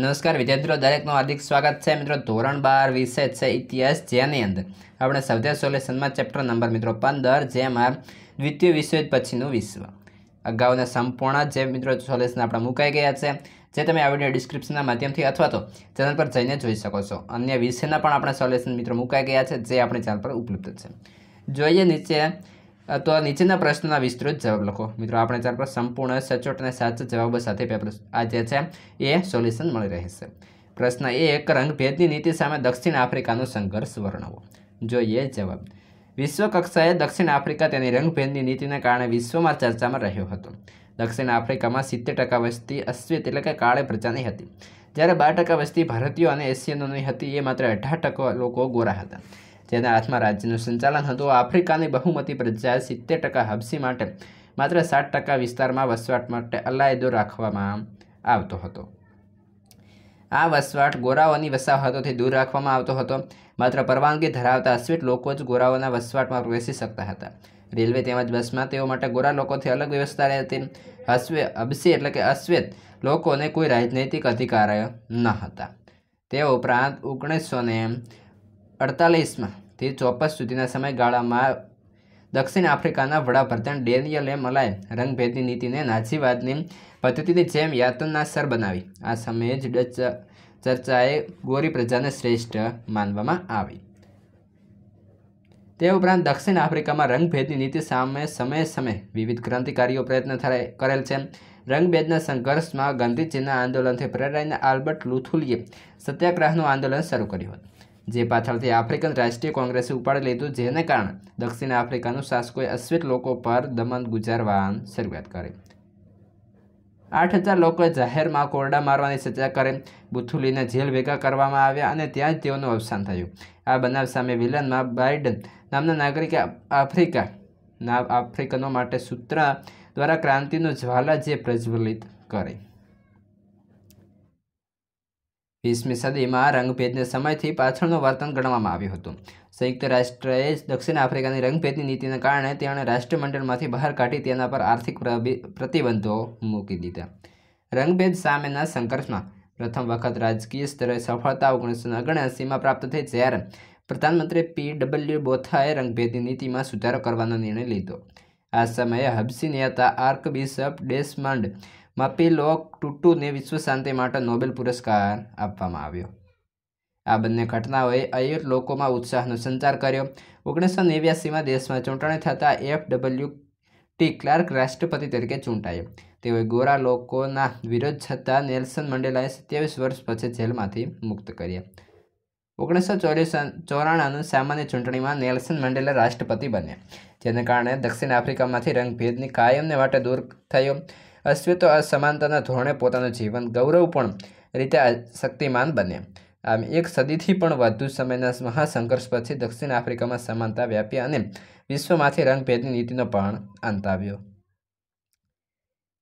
નમસ્કાર વિદ્યાર્થીઓ દરેકનું હાર્દિક સ્વાગત છે મિત્રો ધોરણ બાર વિષય છે ઇતિહાસ જેની અંદર આપણે સૌથી સોલ્યુશનમાં ચેપ્ટર નંબર મિત્રો પંદર જેમાં દ્વિતીય વિશ્વયુદ્ધ પછીનું વિશ્વ અગાઉના સંપૂર્ણ જે મિત્રો સોલ્યુશન આપણે મુકાઈ ગયા છે જે તમે આ વિડીયો ડિસ્ક્રિપ્શનના માધ્યમથી અથવા તો ચેનલ પર જઈને જોઈ શકો છો અન્ય વિષયના પણ આપણે સોલ્યુશન મિત્રો મુકાઈ ગયા છે જે આપણી ચેનલ પર ઉપલબ્ધ છે જોઈએ નીચે અથવા નીચેના પ્રશ્નના વિસ્તૃત જવાબ લખો મિત્રો આપણે ચાર પર સંપૂર્ણ સચોટ અને સાચા જવાબો સાથે પેપર આ જે છે એ સોલ્યુશન મળી રહેશે પ્રશ્ન એક રંગભેદની નીતિ સામે દક્ષિણ આફ્રિકાનો સંઘર્ષ વર્ણવો જોઈએ જવાબ વિશ્વ કક્ષાએ દક્ષિણ આફ્રિકા તેની રંગભેદની નીતિને કારણે વિશ્વમાં ચર્ચામાં રહ્યો હતો દક્ષિણ આફ્રિકામાં સિત્તેર ટકા વસ્તી અશ્વિત એટલે કે કાળે પ્રજાની હતી જ્યારે બાર ટકા વસ્તી ભારતીયો અને એશિયનોની હતી એ માત્ર અઢાર ટકા લોકો ગોરા હતા તેના હાથમાં રાજ્યનું સંચાલન હતું આફ્રિકાની બહુમતી પ્રજા સિત્તેર ટકા હબસી માટે માત્ર સાત ટકા વિસ્તારમાં વસવાટ માટે અલાયદો રાખવામાં આવતો હતો આ વસવાટ ગોરાઓની વસાહતોથી દૂર રાખવામાં આવતો હતો માત્ર પરવાનગી ધરાવતા અશ્વિત લોકો જ ગોરાઓના વસવાટમાં પ્રવેશી શકતા હતા રેલવે તેમજ બસમાં તેઓ માટે ગોરા લોકોથી અલગ વ્યવસ્થા હતી અશ્વે અબસી એટલે કે અશ્વેત લોકોને કોઈ રાજનૈતિક અધિકાર ન હતા તે ઉપરાંત ઓગણીસો ને અડતાલીસમાં થી ચોપસ સુધીના સમયગાળામાં દક્ષિણ આફ્રિકાના વડાપ્રધાન ડેનિયલ એમ મલાય રંગભેદની નીતિને નાઝીવાદની પદ્ધતિની જેમ યાતનાસર બનાવી આ સમયે જ ડચ ચર્ચાએ ગોરી પ્રજાને શ્રેષ્ઠ માનવામાં આવી તે ઉપરાંત દક્ષિણ આફ્રિકામાં રંગભેદની નીતિ સામે સમયે સમયે વિવિધ ક્રાંતિકારીઓ પ્રયત્ન કરેલ છે રંગભેદના સંઘર્ષમાં ગાંધીજીના આંદોલનથી પ્રેરાઈને આલ્બર્ટ લુથુલીએ સત્યાગ્રહનું આંદોલન શરૂ કર્યું હતું જે પાછળથી આફ્રિકન રાષ્ટ્રીય કોંગ્રેસે ઉપાડી લીધું જેને કારણે દક્ષિણ આફ્રિકાનું શાસકોએ અશ્વિત લોકો પર દમન ગુજારવાન શરૂઆત કરી આઠ હજાર લોકોએ જાહેરમાં કોરડા મારવાની સજા કરી બુથુલીને જેલ ભેગા કરવામાં આવ્યા અને ત્યાં જ તેઓનું અવસાન થયું આ બનાવ સામે વિલનમાં બાઇડન નામના નાગરિકે આફ્રિકા ના આફ્રિકનો માટે સૂત્ર દ્વારા ક્રાંતિનો જ્વાલા જે પ્રજ્વલિત કરી વીસમી સદીમાં રંગભેદને સમયથી પાછળનું વર્તન ગણવામાં આવ્યું હતું સંયુક્ત રાષ્ટ્રએ દક્ષિણ આફ્રિકાની રંગભેદની નીતિને કારણે તેણે રાષ્ટ્રમંડળમાંથી બહાર કાઢી તેના પર આર્થિક પ્રતિબંધો મૂકી દીધા રંગભેદ સામેના સંઘર્ષમાં પ્રથમ વખત રાજકીય સ્તરે સફળતા ઓગણીસો ઓગણસીમાં પ્રાપ્ત થઈ જ્યારે પ્રધાનમંત્રી પી ડબલ્યુ બોથાએ રંગભેદની નીતિમાં સુધારો કરવાનો નિર્ણય લીધો આ સમયે હબસી નેતા આર્ક બિશપ ડેસમંડ મપીલોક ટુટુને વિશ્વ શાંતિ માટે નોબેલ પુરસ્કાર આપવામાં આવ્યો આ બંને ઘટનાઓએ અયોટ લોકોમાં ઉત્સાહનો સંચાર કર્યો ઓગણીસો નેવ્યાસીમાં દેશમાં ચૂંટણી થતાં એફ ડબલ્યુ ટી ક્લાર્ક રાષ્ટ્રપતિ તરીકે ચૂંટાયો તેઓએ ગોરા લોકોના વિરોધ છતાં નેલ્સન મંડેલાએ સત્યાવીસ વર્ષ પછી જેલમાંથી મુક્ત કર્યા ઓગણીસો ચોરીસ ચોરાણાનું સામાન્ય ચૂંટણીમાં નેલ્સન મંડેલા રાષ્ટ્રપતિ બન્યા જેને કારણે દક્ષિણ આફ્રિકામાંથી રંગભેદની કાયમને માટે દૂર થયો અશ્વે તો આ સમાનતાના ધોરણે પોતાનું જીવન ગૌરવપૂર્ણ રીતે શક્તિમાન બન્યા આમ એક સદીથી પણ વધુ સમયના મહાસંઘર્ષ પછી દક્ષિણ આફ્રિકામાં સમાનતા વ્યાપી અને વિશ્વમાંથી રંગભેદની નીતિનો પણ અંત આવ્યો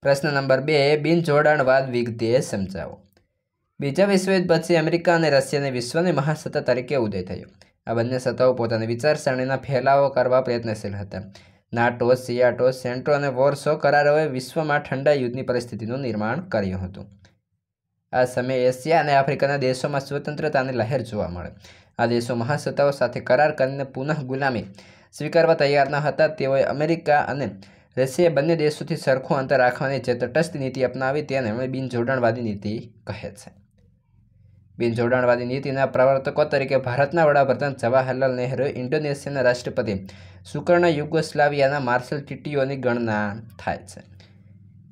પ્રશ્ન નંબર બે બિનજોડાણવાદ વિગતે સમજાવો બીજા વિશ્વયુદ્ધ પછી અમેરિકા અને રશિયાને વિશ્વની મહાસત્તા તરીકે ઉદય થયો આ બંને સત્તાઓ પોતાની વિચારસરણીના ફેલાવો કરવા પ્રયત્નશીલ હતા નાટો સિયાટો સેન્ટ્રો અને વોર્સો કરારોએ વિશ્વમાં ઠંડા યુદ્ધની પરિસ્થિતિનું નિર્માણ કર્યું હતું આ સમયે એશિયા અને આફ્રિકાના દેશોમાં સ્વતંત્રતાની લહેર જોવા મળે આ દેશો મહાસત્તાઓ સાથે કરાર કરીને પુનઃ ગુલામી સ્વીકારવા તૈયાર ન હતા તેઓએ અમેરિકા અને રશિયા બંને દેશોથી સરખું અંતર રાખવાની જે તટસ્થ નીતિ અપનાવી તેને બિનજોડાણવાદી નીતિ કહે છે બિન બિનજોડાણવાદી નીતિના પ્રવર્તકો તરીકે ભારતના વડાપ્રધાન જવાહરલાલ નહેરુ ઇન્ડોનેશિયાના રાષ્ટ્રપતિ સુકર્ણ યુગોસ્લાવિયાના માર્શલ ટીટીઓની ગણના થાય છે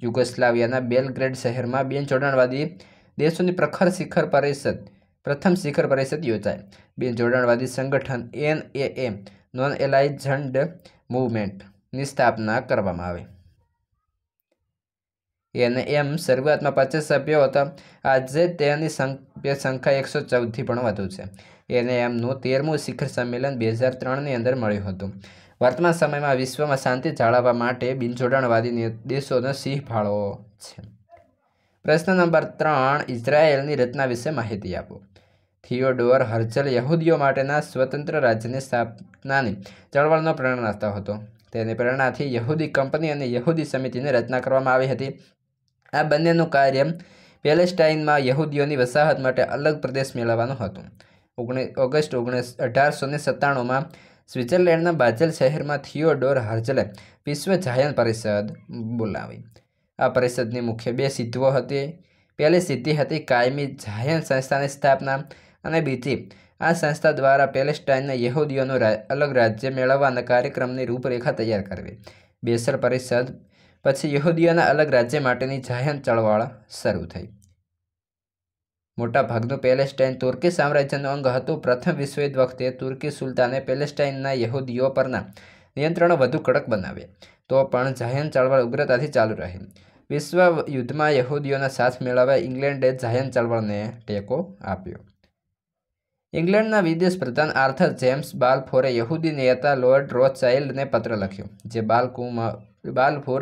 યુગોસ્લાવિયાના બેલગ્રેડ શહેરમાં જોડાણવાદી દેશોની પ્રખર શિખર પરિષદ પ્રથમ શિખર પરિષદ યોજાય યોજાઈ જોડાણવાદી સંગઠન એન એનએએ નોન એલાઇઝન્ડ મૂવમેન્ટની સ્થાપના કરવામાં આવી એને એમ શરૂઆતમાં પચાસ સભ્યો હતા આજે તેની સંખ્યા એકસો ચૌદથી પણ વધુ છે એને એમનું તેરમું શિખર સંમેલન બે હજાર ત્રણની અંદર મળ્યું હતું વર્તમાન સમયમાં વિશ્વમાં શાંતિ જાળવવા માટે બિનજોડાણવાદી દેશોનો સિંહ ફાળો છે પ્રશ્ન નંબર ત્રણ ઇઝરાયેલની રચના વિશે માહિતી આપો થિયોડોર હર્ઝલ યહૂદીઓ માટેના સ્વતંત્ર રાજ્યની સ્થાપનાની ચળવળનો પ્રેરણા હતો તેની પ્રેરણાથી યહૂદી કંપની અને યહૂદી સમિતિની રચના કરવામાં આવી હતી આ બંનેનું કાર્ય પેલેસ્ટાઇનમાં યહૂદીઓની વસાહત માટે અલગ પ્રદેશ મેળવવાનું હતું ઓગણીસ ઓગસ્ટ ઓગણીસ અઢારસો ને સત્તાણુંમાં સ્વિટ્ઝરલેન્ડના બાજેલ શહેરમાં થિયોડોર હાર્જલે વિશ્વ જાયન પરિષદ બોલાવી આ પરિષદની મુખ્ય બે સિદ્ધિઓ હતી પહેલી સિદ્ધિ હતી કાયમી જાયન સંસ્થાની સ્થાપના અને બીજી આ સંસ્થા દ્વારા પેલેસ્ટાઇનના યહૂદીઓનું અલગ રાજ્ય મેળવવાના કાર્યક્રમની રૂપરેખા તૈયાર કરવી બેસર પરિષદ પછી યહૂદીઓના અલગ રાજ્ય માટેની જાહેર ચળવળ શરૂ થઈ મોટાભાગનું પેલેસ્ટાઇન તુર્કી સામ્રાજ્યનું અંગ હતું પ્રથમ વિશ્વયુદ્ધ વખતે તુર્કી સુલતાને પેલેસ્ટાઇનના યહૂદીઓ પરના નિયંત્રણો વધુ કડક બનાવ્યા તો પણ જાહેર ચળવળ ઉગ્રતાથી ચાલુ રહી વિશ્વ યુદ્ધમાં યહૂદીઓના સાથ મેળવવા ઇંગ્લેન્ડે જાહેર ચળવળને ટેકો આપ્યો ઇંગ્લેન્ડના વિદેશ પ્રધાન આર્થર જેમ્સ બાલફોરે યહૂદી નેતા લોર્ડ રોથચાઇલ્ડને પત્ર લખ્યો જે બાલકુમાં બાલફોર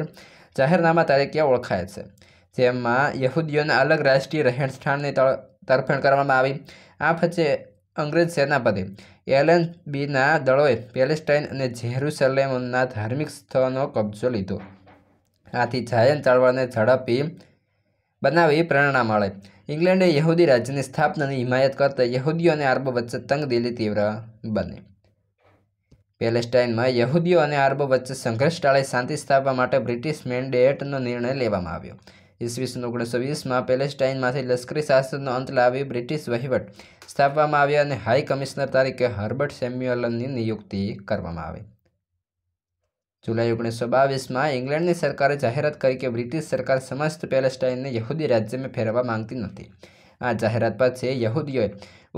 જાહેરનામા તરીકે ઓળખાય છે જેમાં યહૂદીઓના અલગ રાષ્ટ્રીય રહેણ સ્થાનની તરફેણ કરવામાં આવી આ વચ્ચે અંગ્રેજ સેનાપતિ એલએન બીના દળોએ પેલેસ્ટાઇન અને જેરુસલેમના ધાર્મિક સ્થળનો કબજો લીધો આથી જાયન ચળવળને ઝડપી બનાવી પ્રેરણા મળે ઇંગ્લેન્ડે યહૂદી રાજ્યની સ્થાપનાની હિમાયત કરતા યહૂદીઓ અને આરબો વચ્ચે તંગદિલી તીવ્ર બની પેલેસ્ટાઇનમાં યહૂદીઓ અને આરબો વચ્ચે સંઘર્ષ ટાળે શાંતિ સ્થાપવા માટે બ્રિટિશ મેન્ડેટનો નિર્ણય લેવામાં આવ્યો ઈસવીસન ઓગણીસો વીસમાં પેલેસ્ટાઇનમાંથી લશ્કરી શાસનનો અંત લાવી બ્રિટિશ વહીવટ સ્થાપવામાં આવ્યો અને હાઈ કમિશનર તરીકે હર્બર્ટ સેમ્યુઅલનની નિયુક્તિ કરવામાં આવી જુલાઈ ઓગણીસો બાવીસમાં ઇંગ્લેન્ડની સરકારે જાહેરાત કરી કે બ્રિટિશ સરકાર સમસ્ત પેલેસ્ટાઇનને યહૂદી રાજ્યમાં ફેરવવા માંગતી નથી આ જાહેરાત પછી યહૂદીઓએ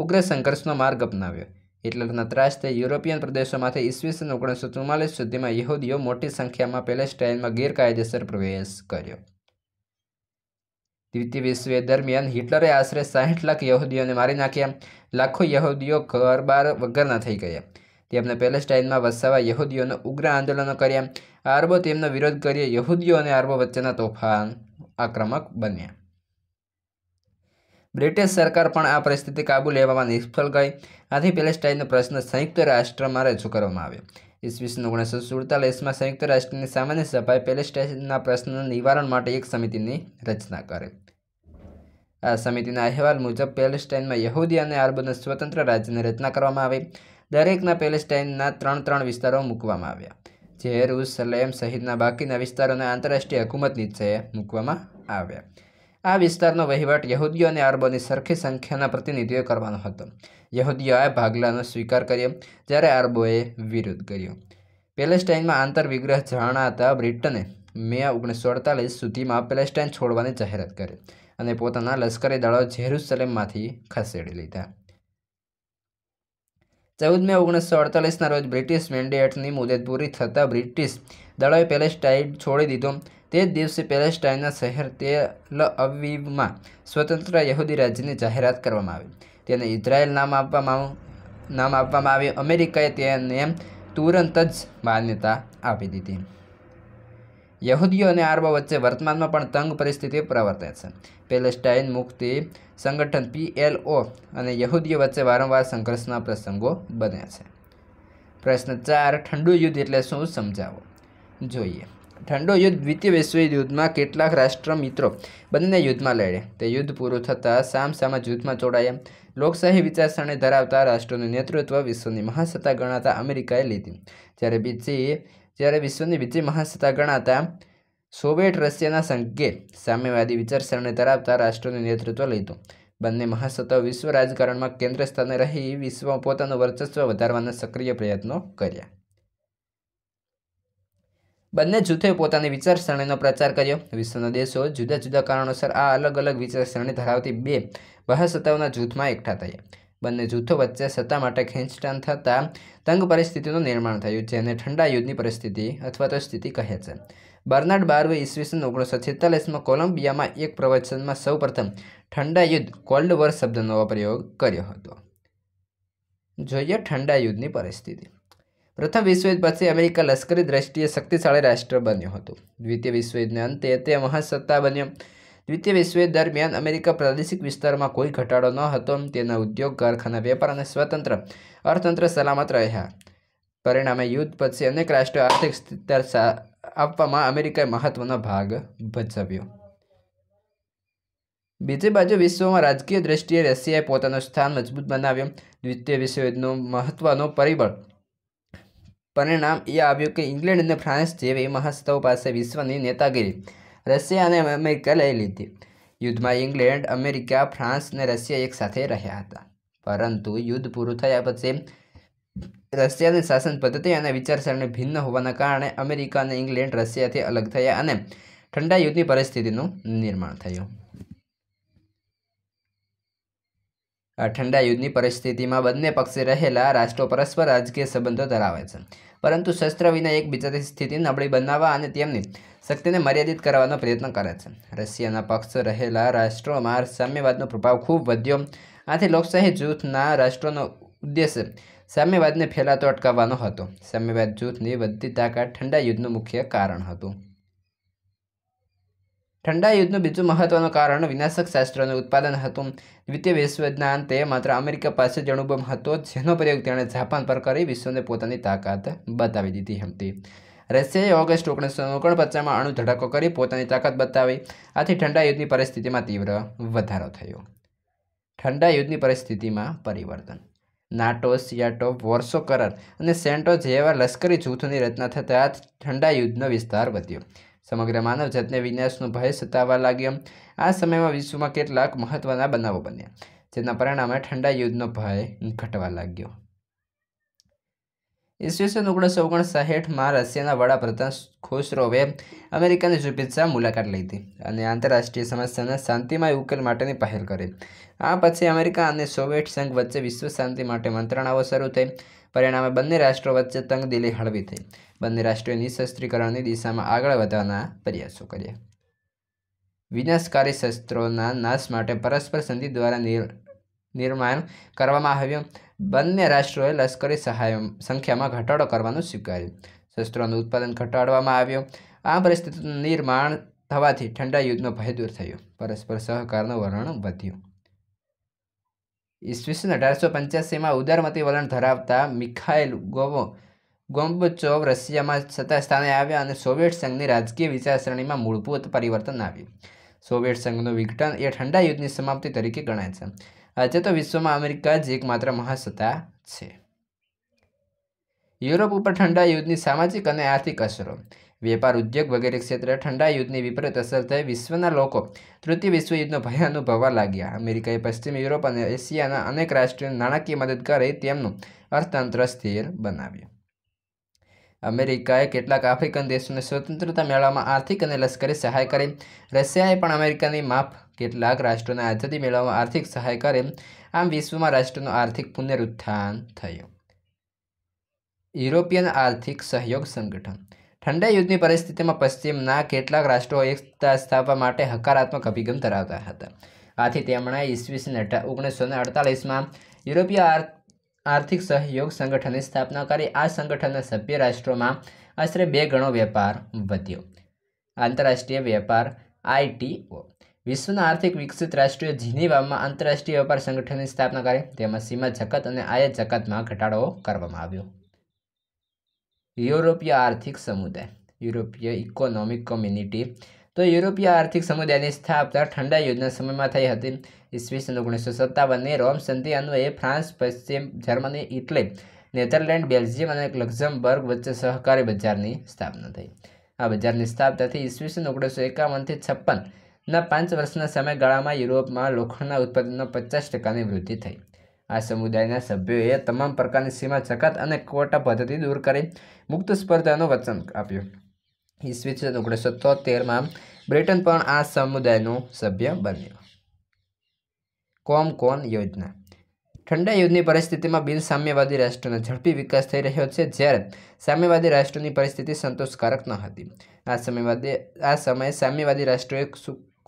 ઉગ્ર સંઘર્ષનો માર્ગ અપનાવ્યો હિટલરના ત્રાસથી યુરોપિયન પ્રદેશોમાંથી ઈસવીસન ઓગણીસો ચુમ્માલીસ સુધીમાં યહૂદીઓ મોટી સંખ્યામાં પેલેસ્ટાઇનમાં ગેરકાયદેસર પ્રવેશ કર્યો દ્વિતીય વિશ્વયુદ્ધ દરમિયાન હિટલરે આશરે સાહીઠ લાખ યહૂદીઓને મારી નાખ્યા લાખો યહૂદીઓ ઘરબાર વગરના થઈ ગયા તેમણે પેલેસ્ટાઇનમાં વસાવા યહૂદીઓનો ઉગ્ર આંદોલનો કર્યા આરબો તેમનો વિરોધ કર્યો યહૂદીઓ અને આરબો વચ્ચેના તોફાન આક્રમક બન્યા બ્રિટિશ સરકાર પણ આ પરિસ્થિતિ કાબુ લેવામાં નિષ્ફળ ગઈ આથી પેલેસ્ટાઇનનો પ્રશ્ન સંયુક્ત રાષ્ટ્રમાં રજૂ કરવામાં આવ્યો ઈસવીસન ઓગણીસો સુડતાલીસમાં સંયુક્ત રાષ્ટ્રની સામાન્ય સભાએ પેલેસ્ટાઇનના પ્રશ્નના નિવારણ માટે એક સમિતિની રચના કરી આ સમિતિના અહેવાલ મુજબ પેલેસ્ટાઇનમાં યહૂદી અને આરબોના સ્વતંત્ર રાજ્યની રચના કરવામાં આવી દરેકના પેલેસ્ટાઇનના ત્રણ ત્રણ વિસ્તારો મૂકવામાં આવ્યા જેરુસલેમ સહિતના બાકીના વિસ્તારોને આંતરરાષ્ટ્રીય હકુમતની નીચે મૂકવામાં આવ્યા આ વિસ્તારનો વહીવટ યહૂદીઓ અને આરબોની સરખી સંખ્યાના પ્રતિનિધિઓએ કરવાનો હતો યહૂદીઓએ ભાગલાનો સ્વીકાર કર્યો જ્યારે આરબોએ વિરોધ કર્યો પેલેસ્ટાઇનમાં આંતરવિગ્રહ જાણાતા બ્રિટને મે ઓગણીસો અડતાલીસ સુધીમાં પેલેસ્ટાઇન છોડવાની જાહેરાત કરી અને પોતાના લશ્કરી દળો જેરુસલેમમાંથી ખસેડી લીધા ચૌદ મે ઓગણીસો અડતાલીસના રોજ બ્રિટિશ મેન્ડેટની મુદત પૂરી થતાં બ્રિટિશ દળોએ પેલેસ્ટાઇન છોડી દીધો તે જ દિવસે પેલેસ્ટાઇનના શહેર તેલ અવીવમાં સ્વતંત્ર યહૂદી રાજ્યની જાહેરાત કરવામાં આવી તેને ઇઝરાયલ નામ આપવામાં નામ આપવામાં આવ્યું અમેરિકાએ તેને તુરંત જ માન્યતા આપી દીધી યહૂદીઓ અને આરબો વચ્ચે વર્તમાનમાં પણ તંગ પરિસ્થિતિ પ્રવર્તે છે પેલેસ્ટાઇન મુક્તિ સંગઠન પીએલઓ અને યહૂદીઓ વચ્ચે વારંવાર સંઘર્ષના પ્રસંગો બન્યા છે પ્રશ્ન ચાર ઠંડુ યુદ્ધ એટલે શું સમજાવો જોઈએ ઠંડો યુદ્ધ દ્વિતીય વિશ્વયુદ્ધ યુદ્ધમાં કેટલાક રાષ્ટ્ર મિત્રો બંને યુદ્ધમાં લડ્યા તે યુદ્ધ પૂરું થતાં સામ સામસામા યુદ્ધમાં જોડાયા લોકશાહી વિચારસરણી ધરાવતા રાષ્ટ્રોનું નેતૃત્વ વિશ્વની મહાસત્તા ગણાતા અમેરિકાએ લીધી જ્યારે બીજી જ્યારે વિશ્વની બીજી મહાસત્તા ગણાતા સોવિયેટ રશિયાના સંઘે સામ્યવાદી વિચારસરણી ધરાવતા રાષ્ટ્રોનું નેતૃત્વ લીધું બંને મહાસત્તાઓ વિશ્વ રાજકારણમાં કેન્દ્ર સ્થાને રહી વિશ્વમાં પોતાનું વર્ચસ્વ વધારવાના સક્રિય પ્રયત્નો કર્યા બંને જૂથોએ પોતાની વિચારસરણીનો પ્રચાર કર્યો વિશ્વના દેશો જુદા જુદા કારણોસર આ અલગ અલગ વિચારસરણી ધરાવતી બે વહાસત્તાઓના જૂથમાં એકઠા થયા બંને જૂથો વચ્ચે સત્તા માટે ખેંચતાણ થતાં તંગ પરિસ્થિતિનું નિર્માણ થયું જેને ઠંડા યુદ્ધની પરિસ્થિતિ અથવા તો સ્થિતિ કહે છે બર્નાર્ડ બાર્વે ઈસવીસન ઓગણીસો છેતાલીસમાં કોલંબિયામાં એક પ્રવચનમાં સૌપ્રથમ ઠંડા યુદ્ધ કોલ્ડ વોર શબ્દનો પ્રયોગ કર્યો હતો જોઈએ ઠંડા યુદ્ધની પરિસ્થિતિ પ્રથમ વિશ્વયુદ્ધ પછી અમેરિકા લશ્કરી દ્રષ્ટિએ શક્તિશાળી રાષ્ટ્ર બન્યું હતું દ્વિતીય વિશ્વયુદ્ધને અંતે તે મહાસત્તા બન્યો દ્વિતીય વિશ્વયુદ્ધ દરમિયાન અમેરિકા પ્રાદેશિક વિસ્તારમાં કોઈ ઘટાડો ન હતો તેના ઉદ્યોગ કારખાના વેપાર અને સ્વતંત્ર અર્થતંત્ર સલામત રહ્યા પરિણામે યુદ્ધ પછી અનેક રાષ્ટ્રો આર્થિક સ્થિતિ આપવામાં અમેરિકાએ મહત્વનો ભાગ ભજવ્યો બીજી બાજુ વિશ્વમાં રાજકીય દ્રષ્ટિએ રશિયાએ પોતાનું સ્થાન મજબૂત બનાવ્યું દ્વિતીય વિશ્વયુદ્ધનું મહત્ત્વનું પરિબળ પરિણામ એ આવ્યું કે ઇંગ્લેન્ડ અને ફ્રાન્સ જેવી મહાસત્તાઓ પાસે વિશ્વની નેતાગીરી રશિયા અને અમેરિકા લઈ લીધી યુદ્ધમાં ઇંગ્લેન્ડ અમેરિકા ફ્રાન્સ અને રશિયા એકસાથે રહ્યા હતા પરંતુ યુદ્ધ પૂરું થયા પછી રશિયાની શાસન પદ્ધતિ અને વિચારસરણી ભિન્ન હોવાના કારણે અમેરિકા અને ઇંગ્લેન્ડ રશિયાથી અલગ થયા અને ઠંડા યુદ્ધની પરિસ્થિતિનું નિર્માણ થયું ઠંડા યુદ્ધની પરિસ્થિતિમાં બંને પક્ષે રહેલા રાષ્ટ્રો પરસ્પર રાજકીય સંબંધો ધરાવે છે પરંતુ શસ્ત્ર વિના એકબીજાની સ્થિતિ નબળી બનાવવા અને તેમની શક્તિને મર્યાદિત કરવાનો પ્રયત્ન કરે છે રશિયાના પક્ષ રહેલા રાષ્ટ્રોમાં સામ્યવાદનો પ્રભાવ ખૂબ વધ્યો આથી લોકશાહી જૂથના રાષ્ટ્રોનો ઉદ્દેશ સામ્યવાદને ફેલાતો અટકાવવાનો હતો સામ્યવાદ જૂથની વધતી તાકાત ઠંડા યુદ્ધનું મુખ્ય કારણ હતું ઠંડા યુદ્ધનું બીજું મહત્વનું કારણ વિનાશક શાસ્ત્રોનું ઉત્પાદન હતું દ્વિતીય વિશ્વયુદ્ધના અંતે માત્ર અમેરિકા પાસે જ અણુબોમ હતો જેનો પ્રયોગ તેણે જાપાન પર કરી વિશ્વને પોતાની તાકાત બતાવી દીધી હતી રશિયાએ ઓગસ્ટ ઓગણીસો ઓગણપચાસમાં અણુ ધડાકો કરી પોતાની તાકાત બતાવી આથી ઠંડા યુદ્ધની પરિસ્થિતિમાં તીવ્ર વધારો થયો ઠંડા યુદ્ધની પરિસ્થિતિમાં પરિવર્તન નાટો સિયાટો વોર્સો કરાર અને સેન્ટો જેવા લશ્કરી જૂથોની રચના થતાં ઠંડા યુદ્ધનો વિસ્તાર વધ્યો સમગ્ર માનવજાતને વિનાશનો ભય સતાવવા લાગ્યો આ સમયમાં વિશ્વમાં કેટલાક મહત્ત્વના બનાવો બન્યા જેના પરિણામે ઠંડા યુદ્ધનો ભય ઘટવા લાગ્યો ઈસવીસન ઓગણીસો ઓગણસાઠમાં રશિયાના વડાપ્રધાન ખુશરોવે અમેરિકાની જુપિત્સા મુલાકાત લીધી અને આંતરરાષ્ટ્રીય સમસ્યાને શાંતિમય ઉકેલ માટેની પહેલ કરી આ પછી અમેરિકા અને સોવિયેટ સંઘ વચ્ચે વિશ્વ શાંતિ માટે મંત્રણાઓ શરૂ થઈ પરિણામે બંને રાષ્ટ્રો વચ્ચે તંગદિલી હળવી થઈ બંને રાષ્ટ્રોએ નિશસ્ત્રીકરણની દિશામાં આગળ વધવાના પ્રયાસો કર્યા વિનાશકારી શસ્ત્રોના નાશ માટે પરસ્પર સંધિ દ્વારા નિર્માણ કરવામાં આવ્યું બંને રાષ્ટ્રોએ લશ્કરી સહાય સંખ્યામાં ઘટાડો કરવાનું સ્વીકાર્યું શસ્ત્રોનું ઉત્પાદન ઘટાડવામાં આવ્યું આ પરિસ્થિતિનું નિર્માણ થવાથી ઠંડા યુદ્ધનો ભય દૂર થયો પરસ્પર સહકારનું વલણ વધ્યું ઈસવીસન અઢારસો પંચ્યાસીમાં ઉદારમતી વલણ ધરાવતા મિખાઇલ ગોવો ગોમ્બચોવ રશિયામાં સત્તા સ્થાને આવ્યા અને સોવિયત સંઘની રાજકીય વિચારસરણીમાં મૂળભૂત પરિવર્તન આવ્યું સોવિયત સંઘનું વિઘટન એ ઠંડા યુદ્ધની સમાપ્તિ તરીકે ગણાય છે આજે તો વિશ્વમાં અમેરિકા જ એકમાત્ર મહાસત્તા છે યુરોપ ઉપર ઠંડા યુદ્ધની સામાજિક અને આર્થિક અસરો વેપાર ઉદ્યોગ વગેરે ક્ષેત્રે ઠંડા યુદ્ધની વિપરીત અસર થઈ વિશ્વના લોકો તૃતીય વિશ્વયુદ્ધનો ભય અનુભવવા લાગ્યા અમેરિકાએ પશ્ચિમ યુરોપ અને એશિયાના અનેક રાષ્ટ્રોને નાણાકીય મદદ કરી તેમનું અર્થતંત્ર સ્થિર બનાવ્યું અમેરિકાએ કેટલાક આફ્રિકન દેશોને સ્વતંત્રતા મેળવવામાં આર્થિક અને લશ્કરી સહાય કરી રશિયાએ પણ અમેરિકાની માફ કેટલાક રાષ્ટ્રોને આઝાદી મેળવવામાં આર્થિક સહાય કરે આમ વિશ્વમાં રાષ્ટ્રનું આર્થિક પુનરુત્થાન થયું યુરોપિયન આર્થિક સહયોગ સંગઠન ઠંડા યુદ્ધની પરિસ્થિતિમાં પશ્ચિમના કેટલાક રાષ્ટ્રો એકતા સ્થાપવા માટે હકારાત્મક અભિગમ ધરાવતા હતા આથી તેમણે ઈસવીસન ઓગણીસો ને અડતાલીસમાં યુરોપીય આર્થિક સહયોગ સંગઠનની સ્થાપના કરી આ સંગઠનના સભ્ય રાષ્ટ્રોમાં આશરે બે ગણો વેપાર વધ્યો આંતરરાષ્ટ્રીય વેપાર આઈટીઓ વિશ્વના આર્થિક વિકસિત રાષ્ટ્રોએ જીનીવામાં આંતરરાષ્ટ્રીય વેપાર સંગઠનની સ્થાપના કરી તેમાં સીમા જકાત અને આયાત જકાતમાં ઘટાડો કરવામાં આવ્યો યુરોપીય આર્થિક સમુદાય યુરોપીય ઇકોનોમિક કોમ્યુનિટી તો યુરોપીય આર્થિક સમુદાયની સ્થાપના ઠંડા યુદ્ધના સમયમાં થઈ હતી ઈસવીસન ઓગણીસો સત્તાવનની રોમ સંધિ અન્વયે ફ્રાન્સ પશ્ચિમ જર્મની ઇટલી નેધરલેન્ડ બેલ્જિયમ અને લક્ઝમબર્ગ વચ્ચે સહકારી બજારની સ્થાપના થઈ આ બજારની સ્થાપનાથી ઈસવીસન ઓગણીસો એકાવનથી છપ્પન ના પાંચ વર્ષના સમયગાળામાં યુરોપમાં લોખંડના ઉત્પાદનમાં પચાસ ટકાની વૃદ્ધિ થઈ આ સમુદાયના સભ્યોએ તમામ પ્રકારની સીમા જકાત અને કોટા પદ્ધતિ દૂર કરી મુક્ત સ્પર્ધાનું વચન આપ્યું ઈસવીસન ઓગણીસો તોતેરમાં બ્રિટન પણ આ સમુદાયનું સભ્ય બન્યો કોમ કોન યોજના ઠંડા યુદ્ધની પરિસ્થિતિમાં બિન સામ્યવાદી રાષ્ટ્રોનો ઝડપી વિકાસ થઈ રહ્યો છે જ્યારે સામ્યવાદી રાષ્ટ્રોની પરિસ્થિતિ સંતોષકારક ન હતી આ સમયવાદી આ સમયે સામ્યવાદી રાષ્ટ્રોએ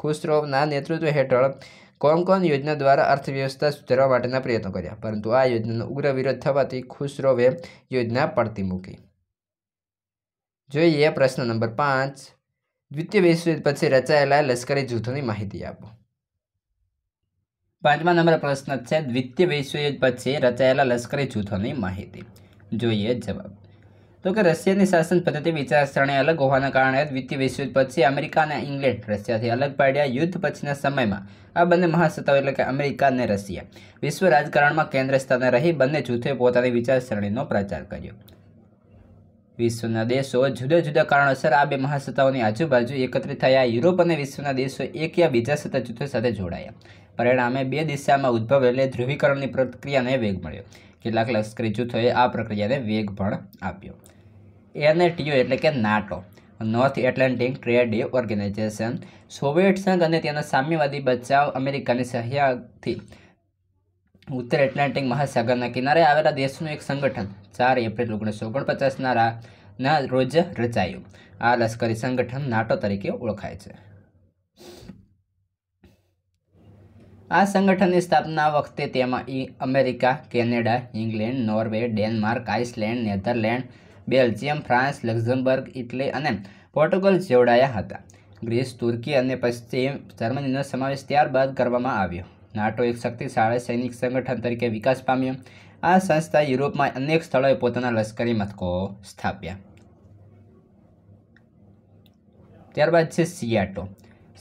ખુશરોફના નેતૃત્વ હેઠળ કોમ કોમ યોજના દ્વારા અર્થવ્યવસ્થા સુધારવા માટેના પ્રયત્નો કર્યા પરંતુ આ યોજનાનો ઉગ્ર વિરોધ થવાથી ખુશરોવે યોજના પડતી મૂકી જોઈએ પ્રશ્ન નંબર પાંચ દ્વિતીય વિશ્વયુદ્ધ પછી રચાયેલા લશ્કરી જૂથોની માહિતી આપો પાંચમા નંબર પ્રશ્ન છે દ્વિતીય વિશ્વયુદ્ધ પછી રચાયેલા લશ્કરી જૂથોની માહિતી જોઈએ જવાબ તો કે રશિયાની શાસન પદ્ધતિ વિચારસરણી અલગ હોવાના કારણે દ્વિતીય વિશ્વયુદ્ધ પછી અમેરિકા અને ઇંગ્લેન્ડ રશિયાથી અલગ પાડ્યા યુદ્ધ પછીના સમયમાં આ બંને મહાસત્તાઓ એટલે કે અમેરિકા અને રશિયા વિશ્વ રાજકારણમાં કેન્દ્ર સ્થાને રહી બંને જૂથોએ પોતાની વિચારસરણીનો પ્રચાર કર્યો વિશ્વના દેશો જુદા જુદા કારણોસર આ બે મહાસત્તાઓની આજુબાજુ એકત્રિત થયા યુરોપ અને વિશ્વના દેશો એક યા બીજા સત્તા જૂથો સાથે જોડાયા પરિણામે બે દિશામાં ઉદ્ભવેલી ધ્રુવીકરણની પ્રક્રિયાને વેગ મળ્યો કેટલાક લશ્કરી જૂથોએ આ પ્રક્રિયાને વેગ પણ આપ્યો એનએટીઓ એટલે કે NATO North Atlantic trade organization Soviet સંઘ અને તેના સામ્યવાદી બચાવ અમેરિકાની સહયોગથી ઉત્તર એટલાન્ટિક મહાસાગરના કિનારે આવેલા દેશનું એક સંગઠન ચાર એપ્રિલ ઓગણીસો ઓગણપચાસના રોજ રચાયું આ લશ્કરી સંગઠન નાટો તરીકે ઓળખાય છે આ સંગઠનની સ્થાપના વખતે તેમાં America Canada England Norway Denmark Iceland Netherland Belgium France Luxembourg Italy અને પોર્ટુગલ જોડાયા હતા ગ્રીસ તુર્કી અને પશ્ચિમ જર્મનીનો સમાવેશ ત્યારબાદ કરવામાં આવ્યો નાટો એક શક્તિશાળી સૈનિક સંગઠન તરીકે વિકાસ પામ્યો આ સંસ્થા યુરોપમાં અનેક સ્થળોએ પોતાના લશ્કરી મથકો સ્થાપ્યા ત્યારબાદ છે SEATO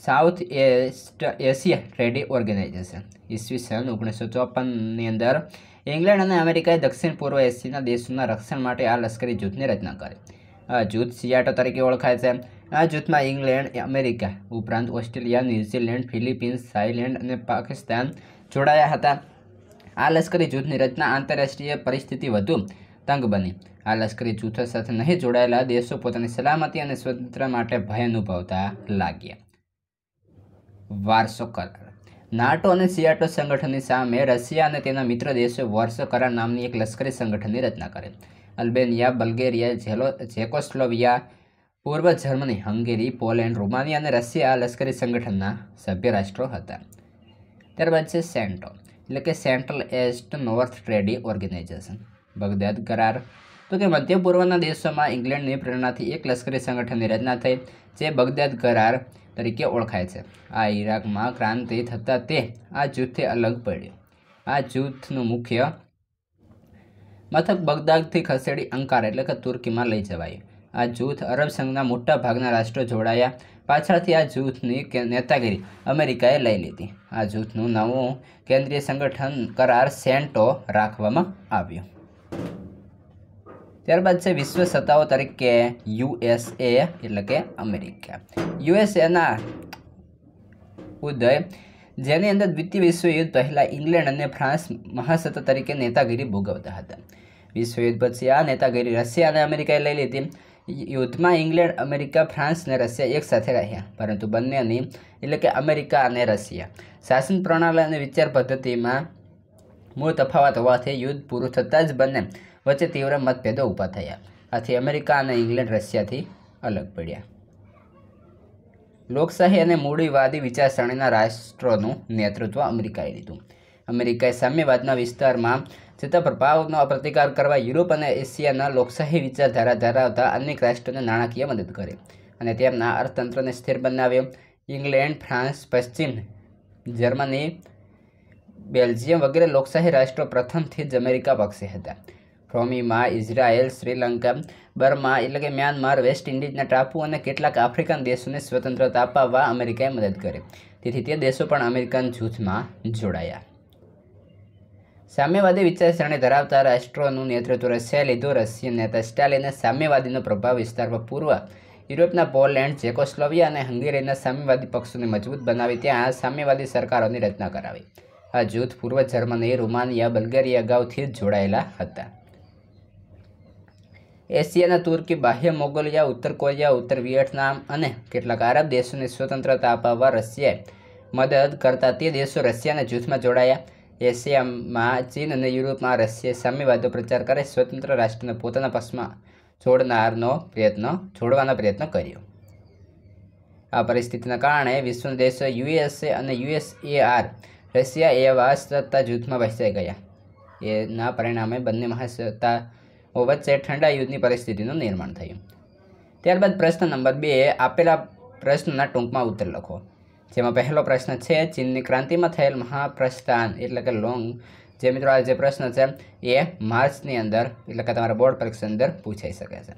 South East Asia treaty organization ઈસવી સન ઓગણીસો ચોપનની અંદર ઇંગ્લેન્ડ અને અમેરિકાએ દક્ષિણ પૂર્વ એશિયાના દેશોના રક્ષણ માટે આ લશ્કરી જૂથની રચના કરી આ જૂથ સિયાટો તરીકે ઓળખાય છે આ જૂથમાં ઇંગ્લેન્ડ અમેરિકા ઉપરાંત ઓસ્ટ્રેલિયા ન્યૂઝીલેન્ડ ફિલિપિન્સ થાઇલેન્ડ અને પાકિસ્તાન જોડાયા હતા આ લશ્કરી જૂથની રચના આંતરરાષ્ટ્રીય પરિસ્થિતિ વધુ તંગ બની આ લશ્કરી જૂથો સાથે નહીં જોડાયેલા દેશો પોતાની સલામતી અને સ્વતંત્ર માટે ભય અનુભવતા લાગ્યા વારસો કરાર નાટો અને સિયાટો સંગઠનની સામે રશિયા અને તેના મિત્ર દેશો વારસો કરાર નામની એક લશ્કરી સંગઠનની રચના કરી અલ્બેનિયા બલ્ગેરિયા ઝેલો ઝેકોસ્લોવિયા પૂર્વ જર્મની હંગેરી પોલેન્ડ રોમાનિયા અને રશિયા લશ્કરી સંગઠનના સભ્ય રાષ્ટ્રો હતા ત્યારબાદ છે સેન્ટો એટલે કે central east north treaty organization Baghdad કરાર તો કે મધ્ય પૂર્વના દેશોમાં ઇંગ્લેન્ડની પ્રેરણાથી એક લશ્કરી સંગઠનની રચના થઈ જે બગદાદ કરાર તરીકે ઓળખાય છે આ ઈરાકમાં ક્રાંતિ થતાં તે આ જૂથથી અલગ પડ્યું આ જૂથનું મુખ્ય મથક બગદાદથી ખસેડી અંકાર એટલે કે તુર્કીમાં લઈ જવાયું આ જૂથ અરબ સંઘના મોટા ભાગના રાષ્ટ્રો જોડાયા પાછળથી આ જૂથની નેતાગીરી અમેરિકાએ લઈ લીધી આ જૂથનું નવું કેન્દ્રીય સંગઠન કરાર સેન્ટો રાખવામાં આવ્યું ત્યારબાદ છે વિશ્વ સત્તાઓ તરીકે યુએસએ એટલે કે અમેરિકા યુએસએના ઉદય જેની અંદર દ્વિતીય વિશ્વયુદ્ધ પહેલાં ઇંગ્લેન્ડ અને ફ્રાન્સ મહાસત્તા તરીકે નેતાગીરી ભોગવતા હતા વિશ્વયુદ્ધ પછી આ નેતાગીરી રશિયા અને અમેરિકાએ લઈ લીધી યુદ્ધમાં ઇંગ્લેન્ડ અમેરિકા ફ્રાન્સ અને રશિયા એક સાથે રહ્યા પરંતુ બંનેની એટલે કે અમેરિકા અને રશિયા શાસન પ્રણાલી અને વિચાર પદ્ધતિમાં મૂળ તફાવત હોવાથી યુદ્ધ પૂરું થતાં જ બંને વચ્ચે તીવ્ર મતભેદો ઊભા થયા આથી અમેરિકા અને ઇંગ્લેન્ડ રશિયાથી અલગ પડ્યા લોકશાહી અને મૂડીવાદી વિચારસરણીના રાષ્ટ્રોનું નેતૃત્વ અમેરિકાએ લીધું અમેરિકાએ સામ્યવાદના વિસ્તારમાં થતા પ્રભાવનો પ્રતિકાર કરવા યુરોપ અને એશિયાના લોકશાહી વિચારધારા ધરાવતા અનેક રાષ્ટ્રોને નાણાકીય મદદ કરી અને તેમના અર્થતંત્રને સ્થિર બનાવ્યું ઇંગ્લેન્ડ ફ્રાન્સ પશ્ચિમ જર્મની બેલ્જિયમ વગેરે લોકશાહી રાષ્ટ્રો પ્રથમથી જ અમેરિકા પક્ષે હતા ક્રોમીમાં ઇઝરાયેલ શ્રીલંકા બર્મા એટલે કે મ્યાનમાર વેસ્ટ ઇન્ડિઝના ટાપુ અને કેટલાક આફ્રિકન દેશોને સ્વતંત્રતા અપાવવા અમેરિકાએ મદદ કરી તેથી તે દેશો પણ અમેરિકન જૂથમાં જોડાયા સામ્યવાદી વિચારસરણી ધરાવતા રાષ્ટ્રોનું નેતૃત્વ રશિયાએ લીધું રશિયન નેતા સ્ટાલિને સામ્યવાદીનો પ્રભાવ વિસ્તારવા પૂર્વ યુરોપના પોલેન્ડ ચેકોસ્લોવિયા અને હંગેરીના સામ્યવાદી પક્ષોને મજબૂત બનાવી ત્યાં સામ્યવાદી સરકારોની રચના કરાવી આ જૂથ પૂર્વ જર્મની રોમાનિયા બલ્ગેરિયા અગાઉથી જ જોડાયેલા હતા એશિયાના તુર્કી બાહ્ય મોગલિયા ઉત્તર કોરિયા ઉત્તર વિયેટનામ અને કેટલાક આરબ દેશોને સ્વતંત્રતા અપાવવા રશિયાએ મદદ કરતા તે દેશો રશિયાના જૂથમાં જોડાયા એશિયામાં ચીન અને યુરોપમાં રશિયા સામ્યવાદો પ્રચાર કરે સ્વતંત્ર રાષ્ટ્રને પોતાના પક્ષમાં જોડનારનો પ્રયત્ન જોડવાનો પ્રયત્ન કર્યો આ પરિસ્થિતિના કારણે વિશ્વના દેશો યુએસએ અને યુએસએઆર રશિયા એવા સત્તા જૂથમાં વહેંચાઈ ગયા એના પરિણામે બંને મહાસત્તા વચ્ચે ઠંડા યુદ્ધની પરિસ્થિતિનું નિર્માણ થયું ત્યારબાદ પ્રશ્ન નંબર બે આપેલા પ્રશ્નના ટૂંકમાં ઉત્તર લખો જેમાં પહેલો પ્રશ્ન છે ચીનની ક્રાંતિમાં થયેલ મહાપ્રસ્થાન એટલે કે લોંગ જે મિત્રો આ જે પ્રશ્ન છે એ માર્ચની અંદર એટલે કે તમારા બોર્ડ પરીક્ષા અંદર પૂછાઈ શકે છે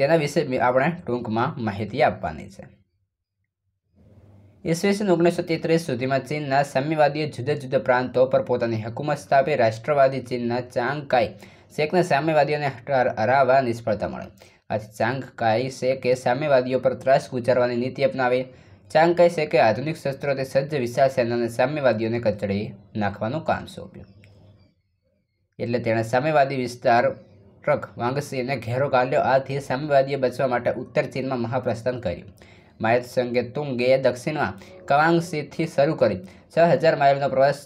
તેના વિશે આપણે ટૂંકમાં માહિતી આપવાની છે ઈસવીસન ઓગણીસો તેત્રીસ સુધીમાં ચીનના સામ્યવાદીએ જુદા જુદા પ્રાંતો પર પોતાની હકુમત સ્થાપી રાષ્ટ્રવાદી ચીનના ચાંગ કાઈ સામ્યવાદીઓને હરાવવા નિષ્ફળતા મળી આથી ચાંગકાઈ કાઈ શેકે સામ્યવાદીઓ પર ત્રાસ ગુજારવાની નીતિ અપનાવી ચાંગ કાઈ શેકે આધુનિક શસ્ત્રોથી સજ્જ વિશાળ સેનાને સામ્યવાદીઓને કચડી નાખવાનું કામ સોંપ્યું એટલે તેણે સામ્યવાદી વિસ્તાર ટ્રક વાંગસીને ઘેરો કાઢ્યો આથી સામ્યવાદીએ બચવા માટે ઉત્તર ચીનમાં મહાપ્રસ્થાન કર્યું માઇલ સંગે તુંગે દક્ષિણમાં કવાંગસીથી શરૂ કરી છ હજાર માઇલનો પ્રવાસ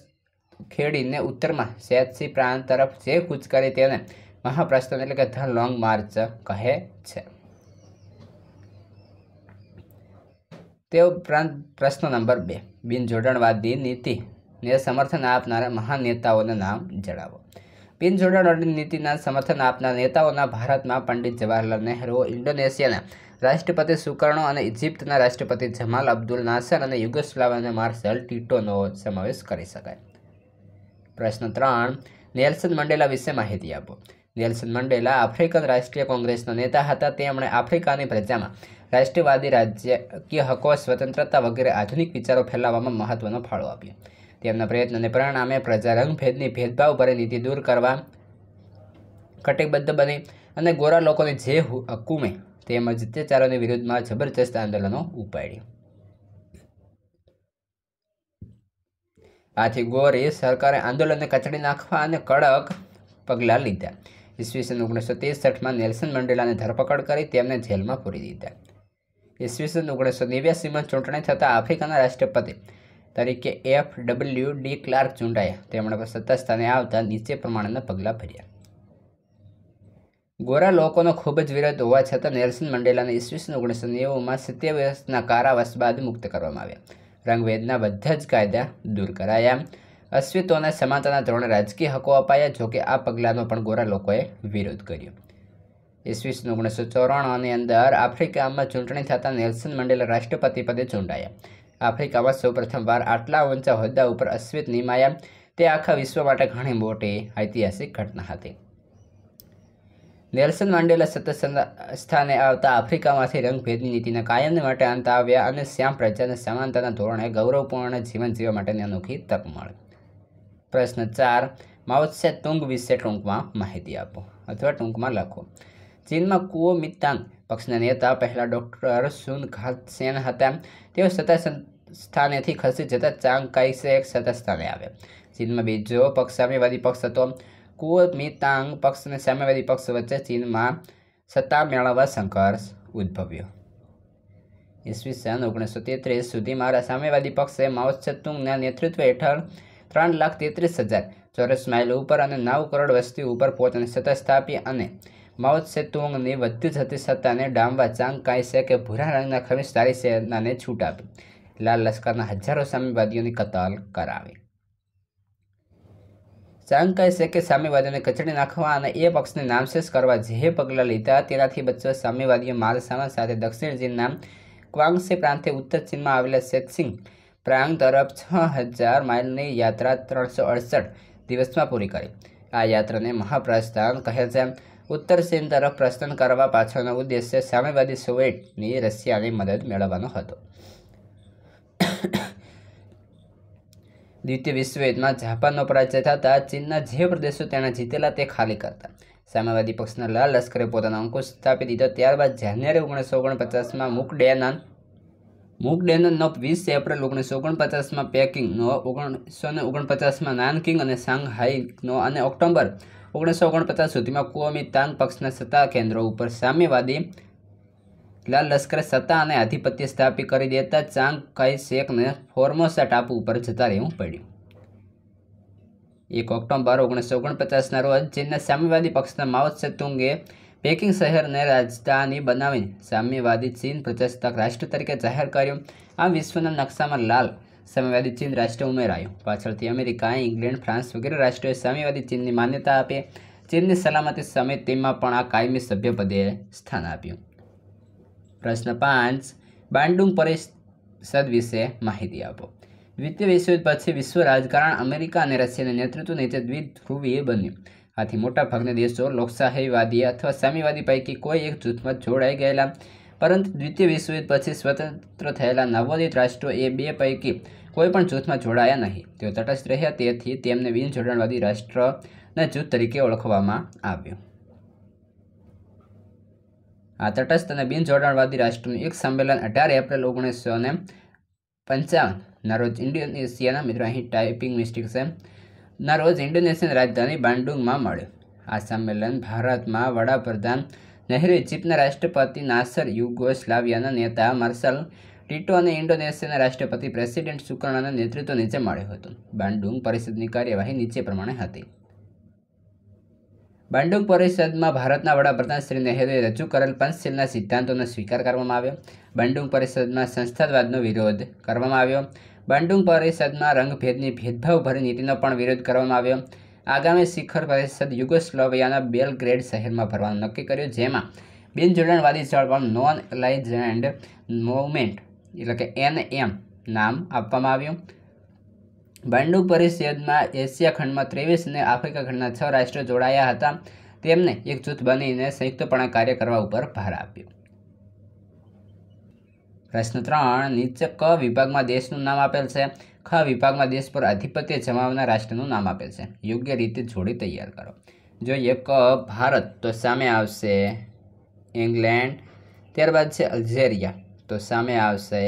ખેડીને ઉત્તરમાં સેતસી પ્રાંત તરફ જે કૂચ કરી તેને મહાપ્રસ્થાન એટલે કે ધ લોંગ માર્ચ કહે છે તે ઉપરાંત પ્રશ્ન નંબર બે બિનજોડાણવાદી નીતિને સમર્થન આપનારા મહાન નેતાઓના નામ જણાવો બિનજોડાણવાદી નીતિના સમર્થન આપનાર નેતાઓના ભારતમાં પંડિત જવાહરલાલ નહેરુ ઇન્ડોનેશિયાના રાષ્ટ્રપતિ સુકર્ણો અને ઇજિપ્તના રાષ્ટ્રપતિ જમાલ અબ્દુલ નાસર અને યુગોસ્લાવિયાના માર્શલ ટીટોનો સમાવેશ કરી શકાય પ્રશ્ન ત્રણ નેલ્સન મંડેલા વિશે માહિતી આપો નેલ્સન મંડેલા આફ્રિકન રાષ્ટ્રીય કોંગ્રેસના નેતા હતા તેમણે આફ્રિકાની પ્રજામાં રાષ્ટ્રવાદી રાજ્યકીય હકો સ્વતંત્રતા વગેરે આધુનિક વિચારો ફેલાવવામાં મહત્વનો ફાળો આપ્યો તેમના પ્રયત્નને પરિણામે પ્રજા રંગભેદની ભેદભાવ ભરે નીતિ દૂર કરવા કટિબદ્ધ બની અને ગોરા લોકોની જે હુકુમે તેમજ અત્યાચારોની વિરુદ્ધમાં જબરજસ્ત આંદોલનો ઉપાડ્યું આથી ગોરે સરકારે આંદોલનને કચડી નાખવા અને કડક પગલાં લીધા ઈસવીસન ઓગણીસો ત્રેસઠમાં નેલ્સન મંડેલાની ધરપકડ કરી તેમને જેલમાં પૂરી દીધા ઈસવીસન ઓગણીસો નેવ્યાસીમાં ચૂંટણી થતાં આફ્રિકાના રાષ્ટ્રપતિ તરીકે એફ ડબલ્યુ ડી ક્લાર્ક ચૂંટાયા તેમણે સત્તા સ્થાને આવતા નીચે પ્રમાણેના પગલાં ભર્યા ગોરા લોકોનો ખૂબ જ વિરોધ હોવા છતાં નેલ્સન મંડેલાને ઈસવીસન ઓગણીસો નેવુંમાં સિત્તેર વર્ષના કારાવાસ બાદ મુક્ત કરવામાં આવ્યા રંગભેદના બધા જ કાયદા દૂર કરાયા અસ્વિત્વને સમાનતાના ધોરણે રાજકીય હકો અપાયા જોકે આ પગલાંનો પણ ગોરા લોકોએ વિરોધ કર્યો ઈસવીસન ઓગણીસો ચોરાણુંની અંદર આફ્રિકામાં ચૂંટણી થતાં નેલ્સન મંડેલા રાષ્ટ્રપતિ પદે ચૂંટાયા આફ્રિકામાં સૌપ્રથમવાર આટલા ઊંચા હોદ્દા ઉપર અસ્વિત નિમાયા તે આખા વિશ્વ માટે ઘણી મોટી ઐતિહાસિક ઘટના હતી નેલ્સન માંડેલા સતત સ્થાને આવતા આફ્રિકામાંથી રંગભેદની નીતિને કાયમ માટે અંત આવ્યા અને શ્યામ પ્રજાને સમાનતાના ધોરણે ગૌરવપૂર્ણ જીવન જીવવા માટેની અનોખી તક મળી પ્રશ્ન ચાર માઓત્સે ટુંગ વિશે ટૂંકમાં માહિતી આપો અથવા ટૂંકમાં લખો ચીનમાં કુઓ મિત્તાંગ પક્ષના નેતા પહેલાં ડૉક્ટર સુન ઘાતસેન હતા તેઓ સત્તા સ્થાનેથી ખસી જતા ચાંગ એક સતત સ્થાને આવ્યા ચીનમાં બીજો પક્ષ સામ્યવાદી પક્ષ હતો કુઓમિતાંગ પક્ષ અને સામ્યવાદી પક્ષ વચ્ચે ચીનમાં સત્તા મેળવવા સંઘર્ષ ઉદ્ભવ્યો ઈસવીસન ઓગણીસો તેત્રીસ સુધી મારા સામ્યવાદી પક્ષે માઓત્સેતુંગના નેતૃત્વ હેઠળ ત્રણ લાખ તેત્રીસ હજાર ચોરસ માઇલ ઉપર અને નવ કરોડ વસ્તી ઉપર પોતાની સત્તા સ્થાપી અને માઓત્સેતુંગની વધતી જતી સત્તાને ડામવા ચાંગ કે ભૂરા રંગના તારી સેનાને છૂટ આપી લાલ લશ્કરના હજારો સામ્યવાદીઓની કતલ કરાવી ચાંગ છે કે સામ્યવાદીઓને કચડી નાખવા અને એ પક્ષને નામશેષ કરવા જે પગલાં લીધા તેનાથી બચવા સામ્યવાદીઓ માલસામાન સાથે દક્ષિણ ચીનના ક્વાંગસે પ્રાંતે ઉત્તર ચીનમાં આવેલા શેક્સિંગ પ્રાંગ તરફ છ હજાર માઇલની યાત્રા ત્રણસો અડસઠ દિવસમાં પૂરી કરી આ યાત્રાને મહાપ્રસ્થાન કહે છે ઉત્તર ચીન તરફ પ્રસ્થાન કરવા પાછળનો ઉદ્દેશ્ય સામ્યવાદી સોવિયટની રશિયાની મદદ મેળવવાનો હતો દ્વિતીય વિશ્વયુદ્ધમાં જાપાનનો પરાજય થતાં ચીનના જે પ્રદેશો તેણે જીતેલા તે ખાલી કરતા સામ્યવાદી પક્ષના લાલ લશ્કરે પોતાનો અંકુશ સ્થાપી દીધો ત્યારબાદ જાન્યુઆરી ઓગણીસો ઓગણપચાસમાં મુક ડેનાન મુક મુકડેનનો વીસ એપ્રિલ ઓગણીસો ઓગણપચાસમાં પેકિંગનો ઓગણીસો ને ઓગણપચાસમાં નાનકિંગ અને શાંઘાઈનો અને ઓક્ટોબર ઓગણીસો ઓગણપચાસ સુધીમાં કુઓમી તાન પક્ષના સત્તા કેન્દ્રો ઉપર સામ્યવાદી લાલ લશ્કરે સત્તા અને આધિપત્ય સ્થાપિત કરી દેતા ચાંગ કાઈ શેખને ફોર્મોસા ટાપુ ઉપર જતા રહેવું પડ્યું એક ઓક્ટોબર ઓગણીસો ઓગણપચાસના રોજ ચીનના સામ્યવાદી પક્ષના માઓત્સે તુંગે પેકિંગ શહેરને રાજધાની બનાવીને સામ્યવાદી ચીન પ્રજાસત્તાક રાષ્ટ્ર તરીકે જાહેર કર્યું આ વિશ્વના નકશામાં લાલ સામ્યવાદી ચીન રાષ્ટ્ર ઉમેરાયું પાછળથી અમેરિકા ઇંગ્લેન્ડ ફ્રાન્સ વગેરે રાષ્ટ્રોએ સામ્યવાદી ચીનની માન્યતા આપી ચીનની સલામતી સમિતિમાં પણ આ કાયમી સભ્યપદે સ્થાન આપ્યું પ્રશ્ન પાંચ બાંડુંગ પરિષદ વિશે માહિતી આપો દ્વિતીય વિશ્વયુદ્ધ પછી વિશ્વ રાજકારણ અમેરિકા અને રશિયાના નેતૃત્વ નીચે દ્વિધ્રુવીય બન્યું આથી મોટાભાગના દેશો લોકશાહીવાદી અથવા સામ્યવાદી પૈકી કોઈ એક જૂથમાં જોડાઈ ગયેલા પરંતુ દ્વિતીય વિશ્વયુદ્ધ પછી સ્વતંત્ર થયેલા નવોદિત રાષ્ટ્રો એ બે પૈકી કોઈ પણ જૂથમાં જોડાયા નહીં તેઓ તટસ્થ રહ્યા તેથી તેમને બિનજોડાણવાદી રાષ્ટ્રના જૂથ તરીકે ઓળખવામાં આવ્યું આ તટસ્થ અને બિનજોડાણવાદી રાષ્ટ્રનું એક સંમેલન અઢાર એપ્રિલ ઓગણીસો ને પંચાવનના રોજ ઇન્ડોનેશિયાના મિત્રો અહીં ટાઈપિંગ મિસ્ટેક છે ના રોજ ઇન્ડોનેશિયન રાજધાની બાન્ડુંગમાં મળ્યું આ સંમેલન ભારતમાં વડાપ્રધાન નહેરુ ઇજિપ્તના રાષ્ટ્રપતિ નાસર યુગોસ્લાવિયાના નેતા માર્શલ ટીટો અને ઇન્ડોનેશિયાના રાષ્ટ્રપતિ પ્રેસિડેન્ટ શુક્રણાના નેતૃત્વ નીચે મળ્યું હતું બાન્ડુંગ પરિષદની કાર્યવાહી નીચે પ્રમાણે હતી બંડુક પરિષદમાં ભારતના વડાપ્રધાન શ્રી નહેરુએ રજૂ કરેલ પંચશીલના સિદ્ધાંતોનો સ્વીકાર કરવામાં આવ્યો બંડુંગ પરિષદમાં સંસ્થાવાદનો વિરોધ કરવામાં આવ્યો બંડુંગ પરિષદમાં રંગભેદની ભેદભાવભરી નીતિનો પણ વિરોધ કરવામાં આવ્યો આગામી શિખર પરિષદ યુગોસ્લોવિયાના બેલગ્રેડ શહેરમાં ભરવાનું નક્કી કર્યું જેમાં બિનજોડાણવાદી પણ નોન એન્ડ મૂવમેન્ટ એટલે કે એન એમ નામ આપવામાં આવ્યું બાંડુ પરિષદમાં એશિયા ખંડમાં ત્રેવીસ અને આફ્રિકા ખંડના છ રાષ્ટ્રો જોડાયા હતા તેમને એક જૂથ બનીને સંયુક્તપણે કાર્ય કરવા ઉપર ભાર આપ્યો પ્રશ્ન ત્રણ નીચે ક વિભાગમાં દેશનું નામ આપેલ છે ખ વિભાગમાં દેશ પર આધિપત્ય જમાવનાર રાષ્ટ્રનું નામ આપેલ છે યોગ્ય રીતે જોડી તૈયાર કરો જોઈએ ક ભારત તો સામે આવશે ઇંગ્લેન્ડ ત્યારબાદ છે અલ્જેરિયા તો સામે આવશે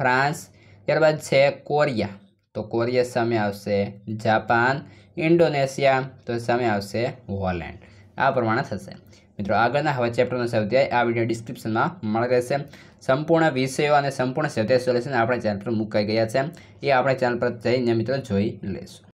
ફ્રાન્સ ત્યારબાદ છે કોરિયા તો કોરિયા સામે આવશે જાપાન ઇન્ડોનેશિયા તો સામે આવશે હોલેન્ડ આ પ્રમાણે થશે મિત્રો આગળના હવે ચેપ્ટરનો સ્વાધ્યાય આ વિડીયો ડિસ્ક્રિપ્શનમાં મળી રહેશે સંપૂર્ણ વિષયો અને સંપૂર્ણ સ્વાધ્યાય સોલ્યુશન આપણે ચેનલ પર મુકાઈ ગયા છે એ આપણે ચેનલ પર જઈને મિત્રો જોઈ લેશું